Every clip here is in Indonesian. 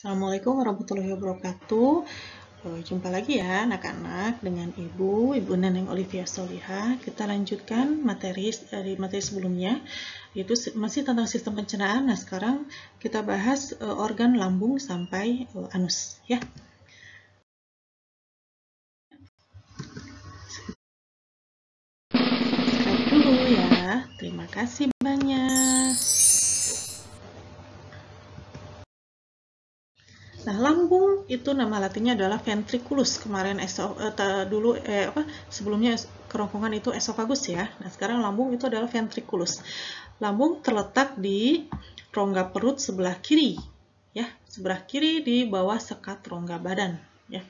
Assalamualaikum warahmatullahi wabarakatuh. Eh, jumpa lagi ya anak-anak dengan Ibu, Ibu Neneng Olivia Soliha. Kita lanjutkan materi dari eh, materi sebelumnya, Itu masih tentang sistem pencernaan. Nah sekarang kita bahas eh, organ lambung sampai anus ya. ya. Terima kasih banyak. Nah, lambung itu nama latinnya adalah ventriculus. Kemarin eso, eh, dulu eh, apa sebelumnya kerongkongan itu esofagus ya. Nah, sekarang lambung itu adalah ventriculus. Lambung terletak di rongga perut sebelah kiri ya, sebelah kiri di bawah sekat rongga badan ya.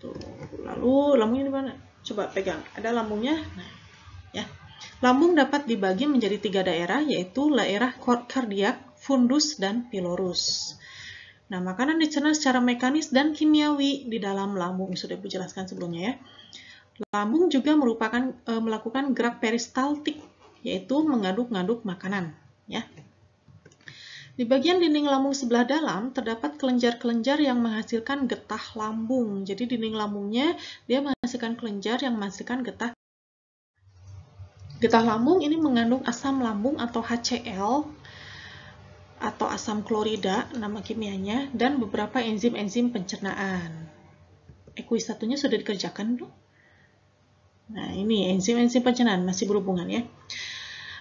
Tuh, lalu lambungnya di mana? Coba pegang. Ada lambungnya. Nah, ya. Lambung dapat dibagi menjadi tiga daerah yaitu daerah kardiak, fundus dan pilorus. Nah, makanan dicerna secara mekanis dan kimiawi di dalam lambung. Sudah Ibu jelaskan sebelumnya ya. Lambung juga merupakan e, melakukan gerak peristaltik, yaitu mengaduk-ngaduk makanan. Ya. Di bagian dinding lambung sebelah dalam terdapat kelenjar-kelenjar yang menghasilkan getah lambung. Jadi dinding lambungnya dia menghasilkan kelenjar yang menghasilkan getah Getah lambung ini mengandung asam lambung atau HCl atau asam klorida nama kimianya dan beberapa enzim-enzim pencernaan. Ekuisatunya satunya sudah dikerjakan dulu. Nah, ini enzim-enzim pencernaan masih berhubungan ya.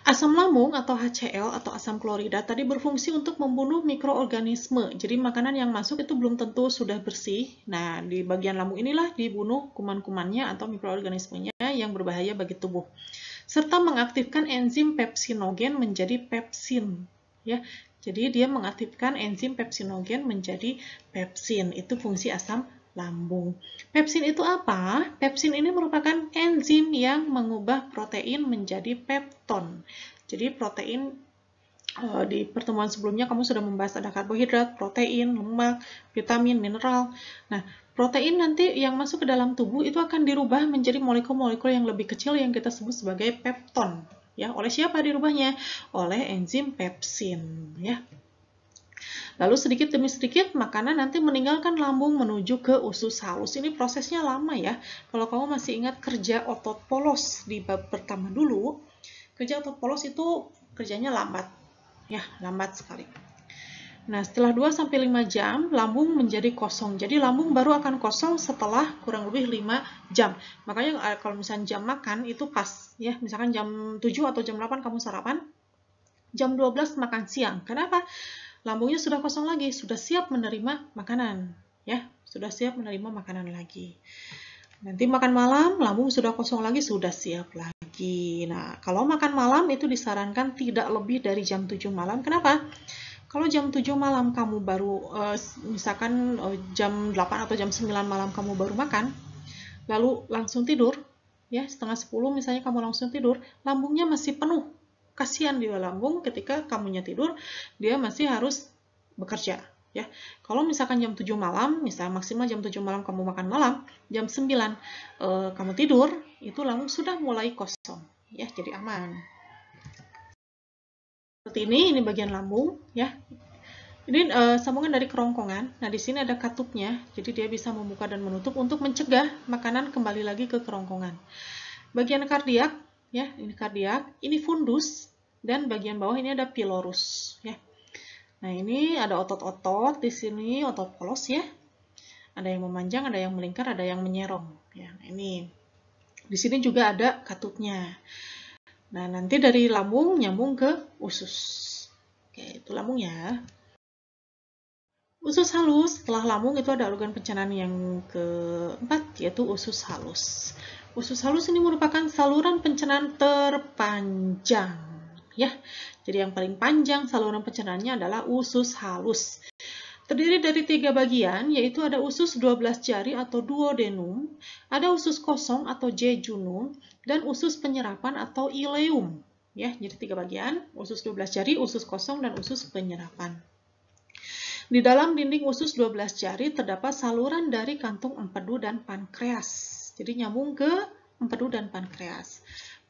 Asam lambung atau HCl atau asam klorida tadi berfungsi untuk membunuh mikroorganisme. Jadi makanan yang masuk itu belum tentu sudah bersih. Nah, di bagian lambung inilah dibunuh kuman-kumannya atau mikroorganismenya yang berbahaya bagi tubuh. Serta mengaktifkan enzim pepsinogen menjadi pepsin ya. Jadi dia mengaktifkan enzim pepsinogen menjadi pepsin. Itu fungsi asam lambung. Pepsin itu apa? Pepsin ini merupakan enzim yang mengubah protein menjadi pepton. Jadi protein eh, di pertemuan sebelumnya kamu sudah membahas ada karbohidrat, protein, lemak, vitamin, mineral. Nah, protein nanti yang masuk ke dalam tubuh itu akan dirubah menjadi molekul-molekul yang lebih kecil yang kita sebut sebagai pepton ya oleh siapa dirubahnya oleh enzim pepsin ya Lalu sedikit demi sedikit makanan nanti meninggalkan lambung menuju ke usus halus. Ini prosesnya lama ya. Kalau kamu masih ingat kerja otot polos di bab pertama dulu, kerja otot polos itu kerjanya lambat. Ya, lambat sekali. Nah, setelah 2-5 jam, lambung menjadi kosong. Jadi, lambung baru akan kosong setelah kurang lebih 5 jam. Makanya eh, kalau misalnya jam makan itu pas. ya Misalkan jam 7 atau jam 8 kamu sarapan, jam 12 makan siang. Kenapa? Lambungnya sudah kosong lagi, sudah siap menerima makanan. ya Sudah siap menerima makanan lagi. Nanti makan malam, lambung sudah kosong lagi, sudah siap lagi. Nah, kalau makan malam itu disarankan tidak lebih dari jam 7 malam. Kenapa? Kenapa? Kalau jam 7 malam kamu baru eh, misalkan eh, jam 8 atau jam 9 malam kamu baru makan, lalu langsung tidur, ya setengah 10 misalnya kamu langsung tidur, lambungnya masih penuh. Kasihan dia lambung ketika kamunya tidur, dia masih harus bekerja ya. Kalau misalkan jam 7 malam, misal maksimal jam 7 malam kamu makan malam, jam 9 eh, kamu tidur, itu lambung sudah mulai kosong ya, jadi aman seperti ini, ini bagian lambung ya. Ini e, sambungan dari kerongkongan. Nah, di sini ada katupnya, jadi dia bisa membuka dan menutup untuk mencegah makanan kembali lagi ke kerongkongan. Bagian kardiak ya, ini kardiak, ini fundus dan bagian bawah ini ada pilorus ya. Nah, ini ada otot-otot di sini, otot polos ya. Ada yang memanjang, ada yang melingkar, ada yang menyerong ya. Nah, ini di sini juga ada katupnya. Nah, nanti dari lambung nyambung ke usus. Oke, itu lambungnya. Usus halus, setelah lambung itu ada organ pencernaan yang keempat, yaitu usus halus. Usus halus ini merupakan saluran pencernaan terpanjang. ya. Jadi yang paling panjang saluran pencernaannya adalah usus halus. Terdiri dari tiga bagian, yaitu ada usus 12 jari atau duodenum, ada usus kosong atau jejunum, dan usus penyerapan atau ileum. Ya, jadi tiga bagian, usus 12 jari, usus kosong, dan usus penyerapan. Di dalam dinding usus 12 jari terdapat saluran dari kantung empedu dan pankreas. Jadi nyambung ke empedu dan pankreas.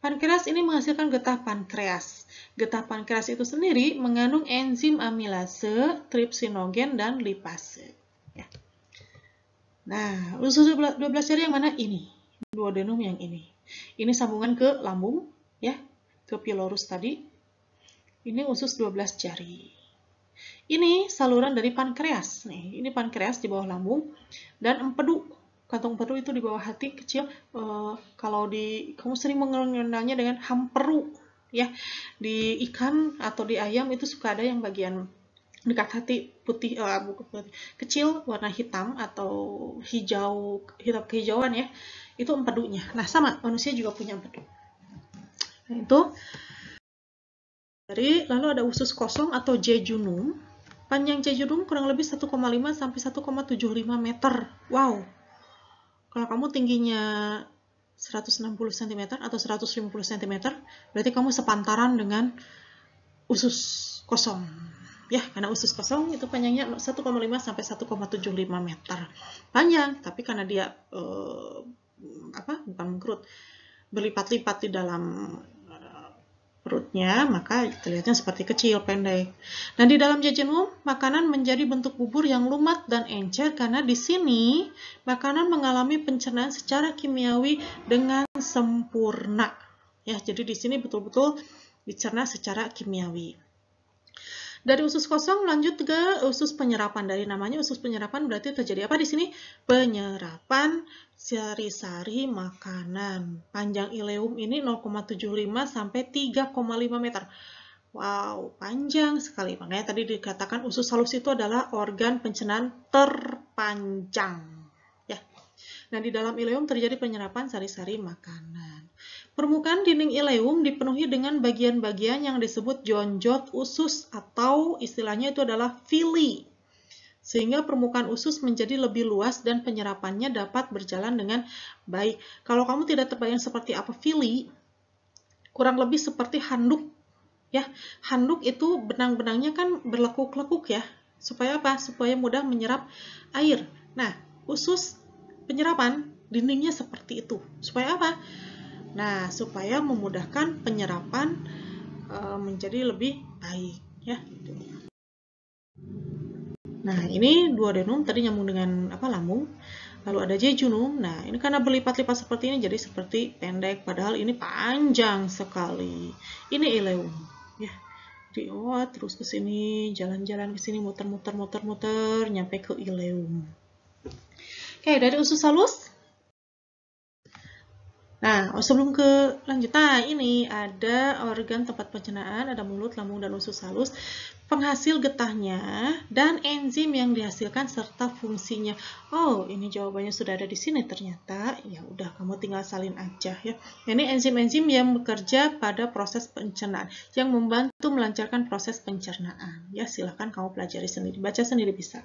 Pankreas ini menghasilkan getah pankreas. Getah pankreas itu sendiri mengandung enzim amilase, tripsinogen, dan lipase. Ya. Nah, usus 12 jari yang mana? Ini. denum yang ini. Ini sambungan ke lambung, ya, ke pilorus tadi. Ini usus 12 jari. Ini saluran dari pankreas. Nih, ini pankreas di bawah lambung dan empedu. Kantung empedu itu di bawah hati kecil. E, kalau di kamu sering mengenalnya dengan hamperu ya di ikan atau di ayam itu suka ada yang bagian dekat hati putih uh, kecil warna hitam atau hijau hitam kehijauan ya itu empedunya nah sama manusia juga punya empedu nah, itu dari lalu ada usus kosong atau jejunum panjang jejunum kurang lebih 1,5 sampai 1,75 meter wow kalau kamu tingginya 160 cm atau 150 cm, berarti kamu sepantaran dengan usus kosong. Ya, karena usus kosong itu panjangnya 1,5 sampai 1,75 meter. Panjang, tapi karena dia eh, apa? bukan mengkerut, berlipat-lipat di dalam perutnya, maka terlihatnya seperti kecil, pendek. Nah, di dalam jajan umum, makanan menjadi bentuk bubur yang lumat dan encer karena di sini makanan mengalami pencernaan secara kimiawi dengan sempurna. Ya, jadi di sini betul-betul dicerna secara kimiawi. Dari usus kosong lanjut ke usus penyerapan. Dari namanya usus penyerapan berarti terjadi apa di sini? Penyerapan sari-sari makanan. Panjang ileum ini 0,75 sampai 3,5 meter. Wow, panjang sekali. Makanya tadi dikatakan usus halus itu adalah organ pencernaan terpanjang. Nah, di dalam ileum terjadi penyerapan sari-sari makanan. Permukaan dinding ileum dipenuhi dengan bagian-bagian yang disebut jonjot usus atau istilahnya itu adalah fili. Sehingga permukaan usus menjadi lebih luas dan penyerapannya dapat berjalan dengan baik. Kalau kamu tidak terbayang seperti apa fili, kurang lebih seperti handuk ya handuk itu benang-benangnya kan berlekuk-lekuk ya supaya apa supaya mudah menyerap air nah usus penyerapan dindingnya seperti itu. Supaya apa? Nah, supaya memudahkan penyerapan e, menjadi lebih baik ya. Nah, ini dua denum tadi nyambung dengan apa lambung. Lalu ada jejunum. Nah, ini karena berlipat-lipat seperti ini jadi seperti pendek padahal ini panjang sekali. Ini ileum ya. Jadi, oh, terus ke sini, jalan-jalan ke sini, muter-muter muter-muter nyampe ke ileum. Oke, dari usus halus. Nah, sebelum ke lanjutan nah ini ada organ tempat pencernaan, ada mulut, lambung, dan usus halus, penghasil getahnya, dan enzim yang dihasilkan serta fungsinya. Oh, ini jawabannya sudah ada di sini ternyata. Ya udah, kamu tinggal salin aja ya. Ini enzim-enzim yang bekerja pada proses pencernaan, yang membantu melancarkan proses pencernaan. Ya, silahkan kamu pelajari sendiri, baca sendiri bisa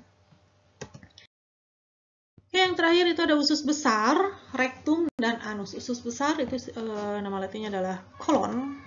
terakhir itu ada usus besar, rektum dan anus. Usus besar itu e, nama latinnya adalah kolon.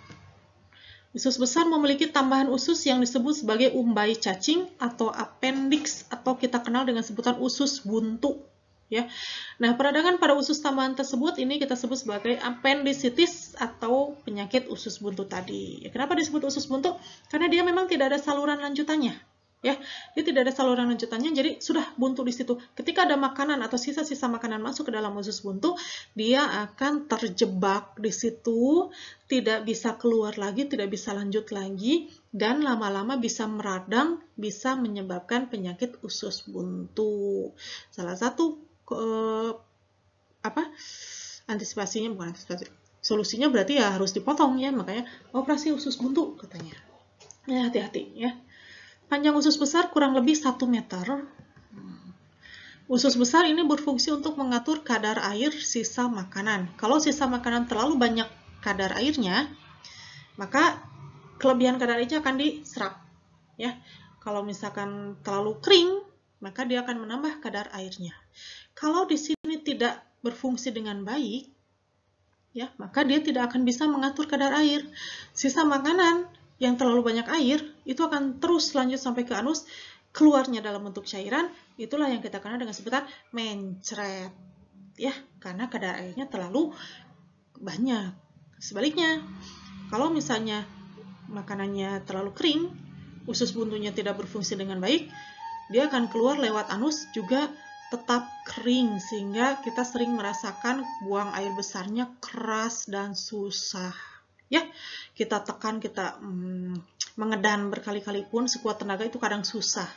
Usus besar memiliki tambahan usus yang disebut sebagai umbai cacing atau appendix atau kita kenal dengan sebutan usus buntu. Ya. Nah, peradangan pada usus tambahan tersebut ini kita sebut sebagai appendicitis atau penyakit usus buntu tadi. Ya, kenapa disebut usus buntu? Karena dia memang tidak ada saluran lanjutannya ya dia tidak ada saluran lanjutannya jadi sudah buntu di situ ketika ada makanan atau sisa-sisa makanan masuk ke dalam usus buntu dia akan terjebak di situ tidak bisa keluar lagi tidak bisa lanjut lagi dan lama-lama bisa meradang bisa menyebabkan penyakit usus buntu salah satu eh, apa antisipasinya bukan antisipasi solusinya berarti ya harus dipotong ya makanya operasi usus buntu katanya ya hati-hati ya Panjang usus besar kurang lebih 1 meter. Usus besar ini berfungsi untuk mengatur kadar air sisa makanan. Kalau sisa makanan terlalu banyak kadar airnya, maka kelebihan kadar airnya akan diserap. Ya, kalau misalkan terlalu kering, maka dia akan menambah kadar airnya. Kalau di sini tidak berfungsi dengan baik, ya maka dia tidak akan bisa mengatur kadar air. Sisa makanan yang terlalu banyak air itu akan terus lanjut sampai ke anus keluarnya dalam bentuk cairan itulah yang kita kenal dengan sebutan mencret ya karena kadar airnya terlalu banyak sebaliknya kalau misalnya makanannya terlalu kering usus buntunya tidak berfungsi dengan baik dia akan keluar lewat anus juga tetap kering sehingga kita sering merasakan buang air besarnya keras dan susah ya kita tekan kita hmm, mengedan berkali-kali pun sekuat tenaga itu kadang susah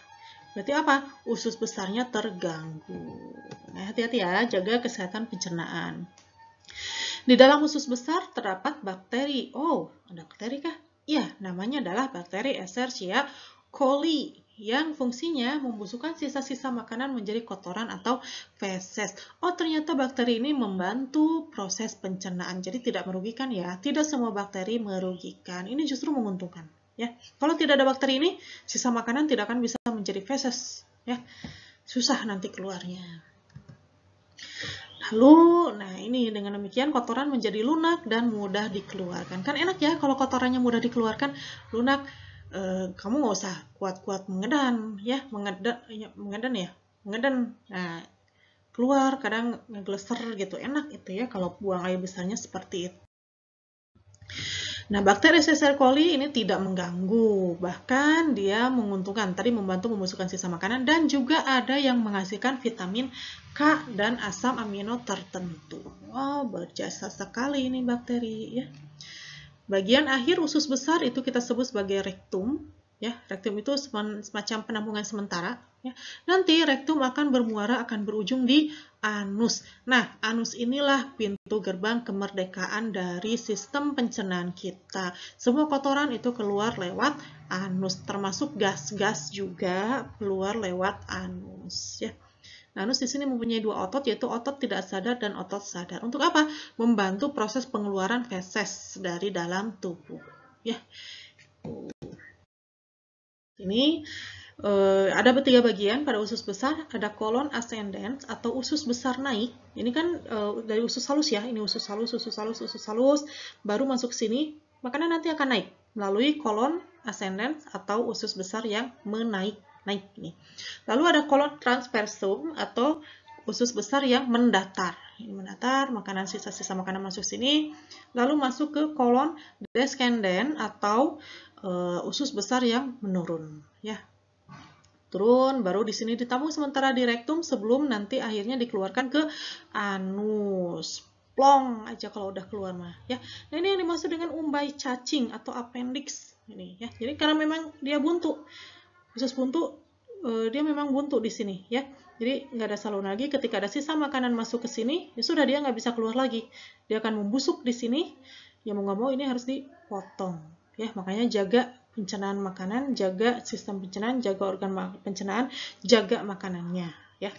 berarti apa usus besarnya terganggu nah hati-hati ya jaga kesehatan pencernaan di dalam usus besar terdapat bakteri oh ada bakteri kah ya namanya adalah bakteri Escherichia coli yang fungsinya membusukkan sisa-sisa makanan menjadi kotoran atau feses. Oh, ternyata bakteri ini membantu proses pencernaan, jadi tidak merugikan ya. Tidak semua bakteri merugikan, ini justru menguntungkan. Ya, kalau tidak ada bakteri ini, sisa makanan tidak akan bisa menjadi feses. Ya, susah nanti keluarnya. Lalu, nah ini dengan demikian kotoran menjadi lunak dan mudah dikeluarkan. Kan enak ya kalau kotorannya mudah dikeluarkan, lunak Eh, kamu nggak usah kuat-kuat mengedan ya mengedan ya, mengedan ya mengedan nah keluar kadang ngegleser gitu enak itu ya kalau buang air besarnya seperti itu Nah, bakteri Escherichia coli ini tidak mengganggu, bahkan dia menguntungkan, tadi membantu membusukkan sisa makanan dan juga ada yang menghasilkan vitamin K dan asam amino tertentu. Wow, berjasa sekali ini bakteri ya. Bagian akhir usus besar itu kita sebut sebagai rektum. Ya, rektum itu semacam penampungan sementara. Ya. Nanti rektum akan bermuara akan berujung di anus. Nah, anus inilah pintu gerbang kemerdekaan dari sistem pencernaan kita. Semua kotoran itu keluar lewat anus, termasuk gas-gas juga keluar lewat anus. Ya. Nanus di sini mempunyai dua otot, yaitu otot tidak sadar dan otot sadar. Untuk apa? Membantu proses pengeluaran feses dari dalam tubuh. Ya. Ini eh, ada tiga bagian pada usus besar, ada kolon ascendens atau usus besar naik. Ini kan eh, dari usus halus ya, ini usus halus, usus halus, usus halus, baru masuk sini, makanya nanti akan naik melalui kolon ascendens atau usus besar yang menaik naik nih. Lalu ada kolon transversum atau usus besar yang mendatar. Ini mendatar, makanan sisa-sisa makanan masuk sini, lalu masuk ke kolon descendent atau e, usus besar yang menurun, ya. Turun, baru di sini ditampung sementara di rektum sebelum nanti akhirnya dikeluarkan ke anus plong aja kalau udah keluar mah ya nah ini yang dimaksud dengan umbai cacing atau appendix ini ya jadi karena memang dia buntu khusus buntu eh, dia memang buntu di sini ya. Jadi nggak ada saluran lagi. Ketika ada sisa makanan masuk ke sini, ya sudah dia nggak bisa keluar lagi. Dia akan membusuk di sini. Ya mau nggak mau ini harus dipotong. Ya makanya jaga pencernaan makanan, jaga sistem pencernaan, jaga organ pencernaan, jaga makanannya ya.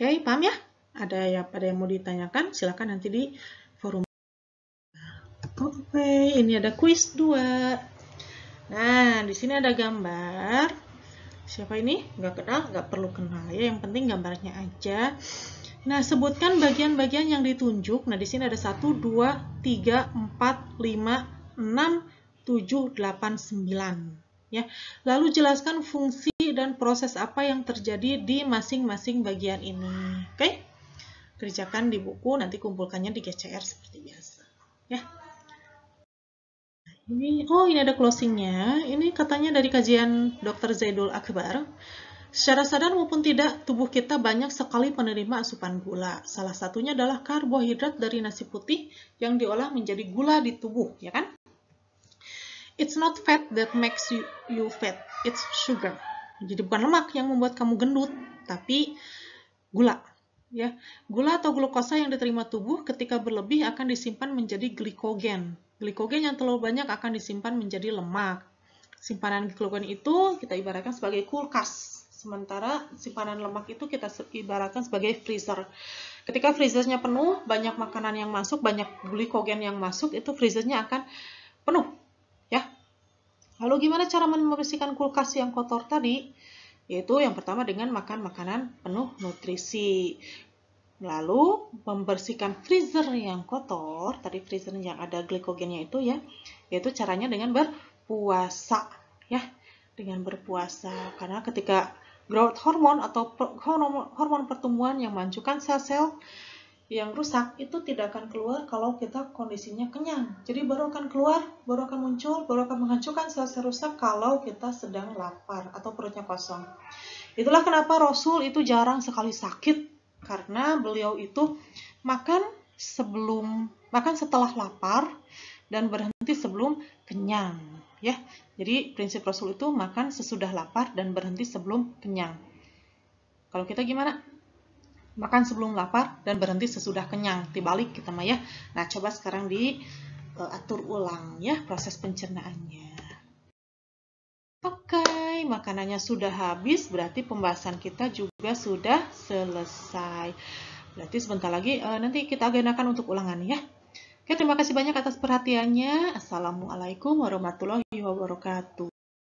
Oke, paham ya? Ada ya pada yang mau ditanyakan, silakan nanti di forum. Oke, ini ada quiz 2. Nah, di sini ada gambar. Siapa ini? Gak kenal, nggak perlu kenal ya. Yang penting gambarnya aja. Nah, sebutkan bagian-bagian yang ditunjuk. Nah, di sini ada 1, 2, 3, 4, 5, 6, 7, 8, 9. Ya. Lalu jelaskan fungsi dan proses apa yang terjadi di masing-masing bagian ini. Oke? Okay? Kerjakan di buku, nanti kumpulkannya di GCR seperti biasa. Ya. Ini, oh ini ada closingnya. Ini katanya dari kajian Dr. Zaidul Akbar. Secara sadar maupun tidak, tubuh kita banyak sekali penerima asupan gula. Salah satunya adalah karbohidrat dari nasi putih yang diolah menjadi gula di tubuh, ya kan? It's not fat that makes you, you fat, it's sugar. Jadi bukan lemak yang membuat kamu gendut, tapi gula. Ya, gula atau glukosa yang diterima tubuh ketika berlebih akan disimpan menjadi glikogen Glikogen yang terlalu banyak akan disimpan menjadi lemak. Simpanan glikogen itu kita ibaratkan sebagai kulkas. Sementara simpanan lemak itu kita ibaratkan sebagai freezer. Ketika freezernya penuh, banyak makanan yang masuk, banyak glikogen yang masuk, itu freezernya akan penuh. ya. Lalu gimana cara membersihkan kulkas yang kotor tadi? Yaitu yang pertama dengan makan makanan penuh nutrisi. Lalu membersihkan freezer yang kotor, tadi freezer yang ada glikogennya itu ya, yaitu caranya dengan berpuasa ya, dengan berpuasa karena ketika growth hormone atau hormon pertumbuhan yang menghancurkan sel-sel yang rusak itu tidak akan keluar kalau kita kondisinya kenyang. Jadi baru akan keluar, baru akan muncul, baru akan menghancurkan sel-sel rusak kalau kita sedang lapar atau perutnya kosong. Itulah kenapa Rasul itu jarang sekali sakit karena beliau itu makan sebelum makan setelah lapar dan berhenti sebelum kenyang ya jadi prinsip rasul itu makan sesudah lapar dan berhenti sebelum kenyang kalau kita gimana makan sebelum lapar dan berhenti sesudah kenyang dibalik kita mah ya nah coba sekarang diatur eh, uh, ulang ya proses pencernaannya oke okay selesai, makanannya sudah habis, berarti pembahasan kita juga sudah selesai. Berarti sebentar lagi uh, nanti kita agendakan untuk ulangan ya. Oke, terima kasih banyak atas perhatiannya. Assalamualaikum warahmatullahi wabarakatuh.